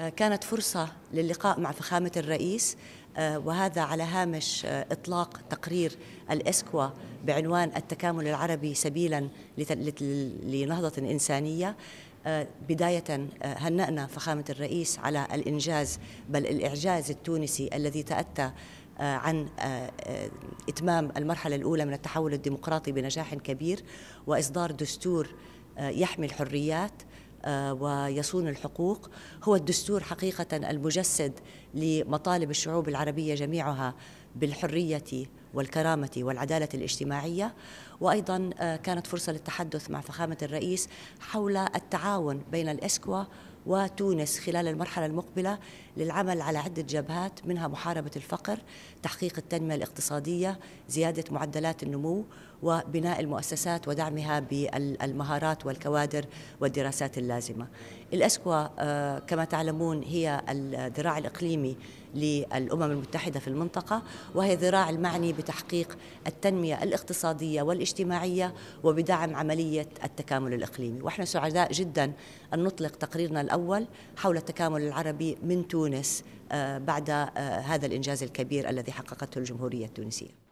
آه، كانت فرصة للقاء مع فخامة الرئيس آه، وهذا على هامش آه، إطلاق تقرير الإسكوا بعنوان التكامل العربي سبيلا لنهضة إنسانية بداية هنأنا فخامة الرئيس على الإنجاز بل الإعجاز التونسي الذي تأتى عن إتمام المرحلة الأولى من التحول الديمقراطي بنجاح كبير وإصدار دستور يحمي الحريات آه، ويصون الحقوق هو الدستور حقيقة المجسد لمطالب الشعوب العربية جميعها بالحرية والكرامة والعدالة الاجتماعية وأيضا آه، كانت فرصة للتحدث مع فخامة الرئيس حول التعاون بين الإسكوا وتونس خلال المرحلة المقبلة للعمل على عدة جبهات منها محاربة الفقر تحقيق التنمية الاقتصادية زيادة معدلات النمو وبناء المؤسسات ودعمها بالمهارات والكوادر والدراسات اللازمة الأسكوا آه، كما تعلمون هي الذراع الإقليمي للأمم المتحدة في المنطقة وهي ذراع المعني بتحقيق التنمية الاقتصادية والاجتماعية وبدعم عملية التكامل الإقليمي ونحن سعداء جدا أن نطلق تقريرنا الأول حول التكامل العربي من تونس آه، بعد آه، هذا الإنجاز الكبير الذي حققته الجمهورية التونسية